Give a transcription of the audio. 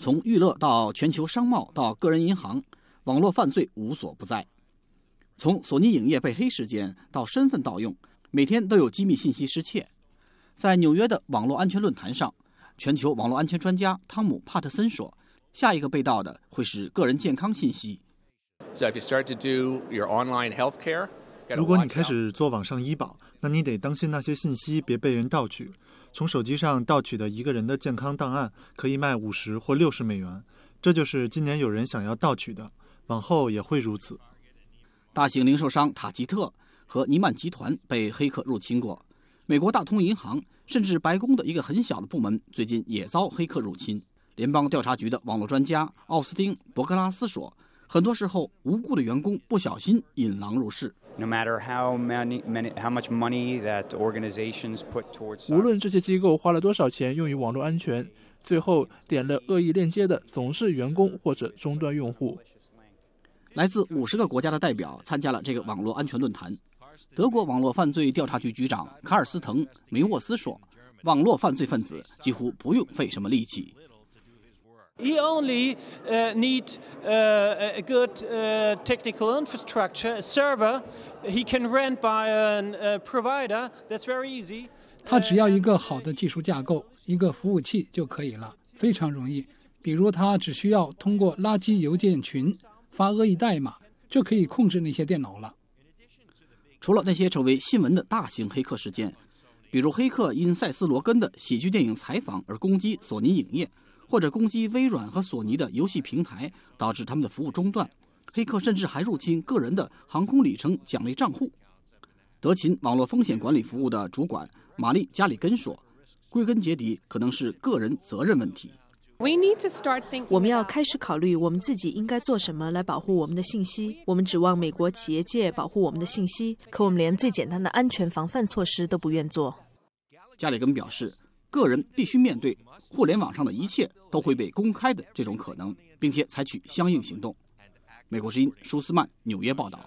从娱乐到全球商贸，到个人银行，网络犯罪无所不在。从索尼影业被黑事件到身份盗用，每天都有机密信息失窃。在纽约的网络安全论坛上，全球网络安全专家汤姆·帕特森说：“下一个被盗的会是个人健康信息。”如果你开始做网上医保，那你得当心那些信息别被人盗取。从手机上盗取的一个人的健康档案可以卖五十或六十美元，这就是今年有人想要盗取的，往后也会如此。大型零售商塔吉特和尼曼集团被黑客入侵过，美国大通银行甚至白宫的一个很小的部门最近也遭黑客入侵。联邦调查局的网络专家奥斯汀·伯格拉斯说。很多时候，无辜的员工不小心引狼入室。无论这些机构花了多少钱用于网络安全，最后点了恶意链接的总是员工或者终端用户。来自五十个国家的代表参加了这个网络安全论坛。德国网络犯罪调查局局长卡尔斯滕·梅沃斯说：“网络犯罪分子几乎不用费什么力气。” he only need a good technical infrastructure server he can rent by a provider that's very easy 他只要一个好的技术架构一个服务器就可以了非常容易比如他只需要通过垃圾邮件群发恶意代码就可以控制那些电脑了除了那些成为新闻的大型黑客事件比如黑客因塞斯罗根的喜剧电影采访而攻击索尼影业或者攻击微软和索尼的游戏平台，导致他们的服务中断。黑客甚至还入侵个人的航空里程奖励账户。德勤网络风险管理服务的主管玛丽·加里根说：“归根结底，可能是个人责任问题。我们要开始考虑我们自己应该做什么来保护我们的信息。我们指望美国企业界保护我们的信息，可我们连最简单的安全防范措施都不愿做。”加里根表示。个人必须面对互联网上的一切都会被公开的这种可能，并且采取相应行动。美国之音舒斯曼，纽约报道。